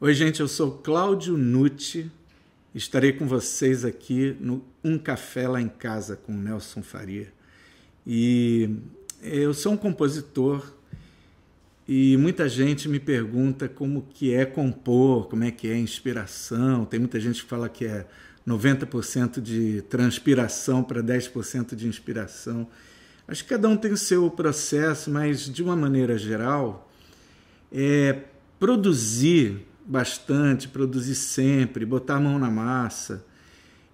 Oi, gente, eu sou Cláudio Nucci. Estarei com vocês aqui no Um Café lá em Casa com Nelson Faria. E eu sou um compositor e muita gente me pergunta como que é compor, como é que é inspiração. Tem muita gente que fala que é 90% de transpiração para 10% de inspiração. Acho que cada um tem o seu processo, mas de uma maneira geral, é produzir bastante, produzir sempre, botar a mão na massa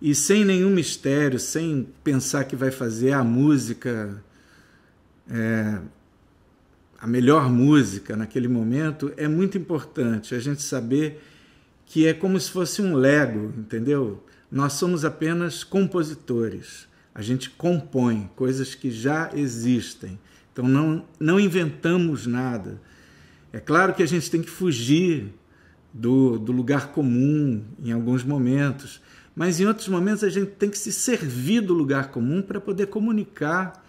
e sem nenhum mistério, sem pensar que vai fazer a música é, a melhor música naquele momento, é muito importante a gente saber que é como se fosse um lego, entendeu? Nós somos apenas compositores. A gente compõe coisas que já existem. Então não, não inventamos nada. É claro que a gente tem que fugir do, do lugar comum em alguns momentos, mas em outros momentos a gente tem que se servir do lugar comum para poder comunicar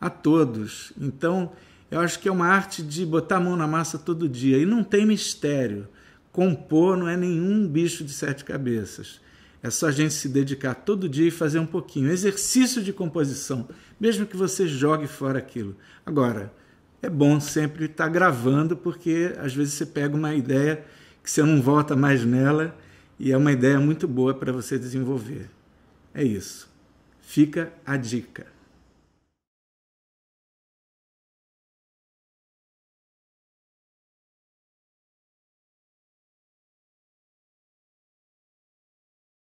a todos. Então eu acho que é uma arte de botar a mão na massa todo dia. E não tem mistério. Compor não é nenhum bicho de sete cabeças. É só a gente se dedicar todo dia e fazer um pouquinho. Exercício de composição, mesmo que você jogue fora aquilo. Agora, é bom sempre estar gravando, porque às vezes você pega uma ideia que você não volta mais nela e é uma ideia muito boa para você desenvolver. É isso. Fica a dica.